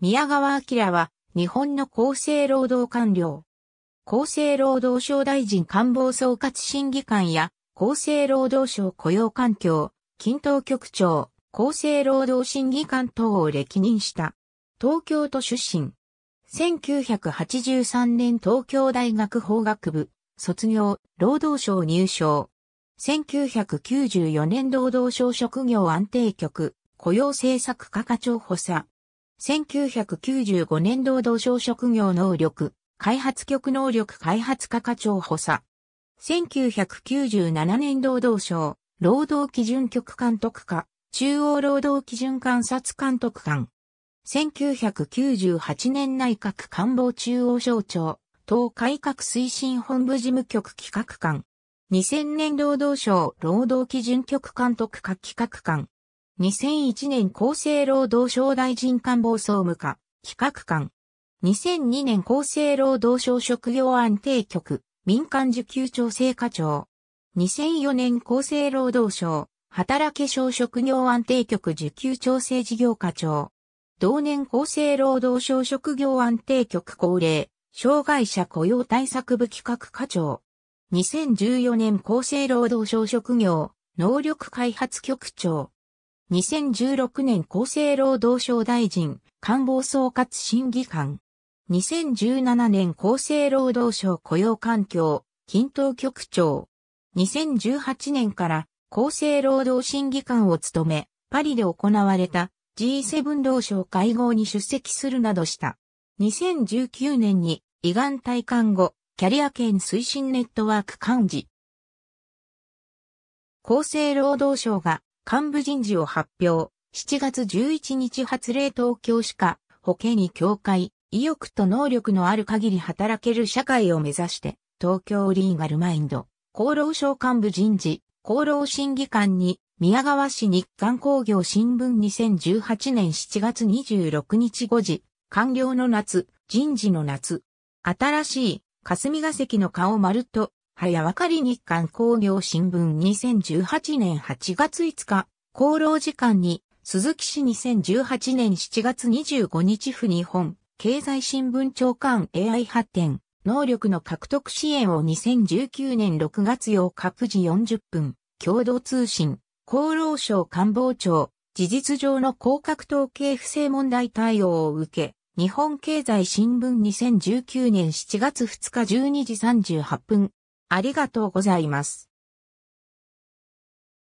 宮川明は、日本の厚生労働官僚。厚生労働省大臣官房総括審議官や、厚生労働省雇用環境、均等局長、厚生労働審議官等を歴任した。東京都出身。1983年東京大学法学部、卒業、労働省入省。1994年労働省職業安定局、雇用政策課課長補佐。1995年労働省職業能力、開発局能力開発課課長補佐。1997年労働省、労働基準局監督課、中央労働基準監察監督官。1998年内閣官房中央省庁、党改革推進本部事務局企画官。2000年労働省労働基準局監督課企画官。2001年厚生労働省大臣官房総務課、企画官。2002年厚生労働省職業安定局、民間受給調整課長。2004年厚生労働省、働け省職業安定局受給調整事業課長。同年厚生労働省職業安定局高齢、障害者雇用対策部企画課長。2014年厚生労働省職業、能力開発局長。2016年厚生労働省大臣官房総括審議官。2017年厚生労働省雇用環境均等局長。2018年から厚生労働審議官を務め、パリで行われた G7 労省会合に出席するなどした。2019年に胃がん体看後、キャリア圏推進ネットワーク幹事。厚生労働省が幹部人事を発表。7月11日発令東京歯科、保険医協会、意欲と能力のある限り働ける社会を目指して、東京リーガルマインド、厚労省幹部人事、厚労審議官に、宮川市日刊工業新聞2018年7月26日5時、官僚の夏、人事の夏、新しい、霞が関の顔丸と早わかり日刊工業新聞2018年8月5日、厚労時間に、鈴木氏2018年7月25日府日本、経済新聞長官 AI 発展、能力の獲得支援を2019年6月8日9時40分、共同通信、厚労省官房長、事実上の広角統計不正問題対応を受け、日本経済新聞2019年7月2日12時38分、ありがとうございます。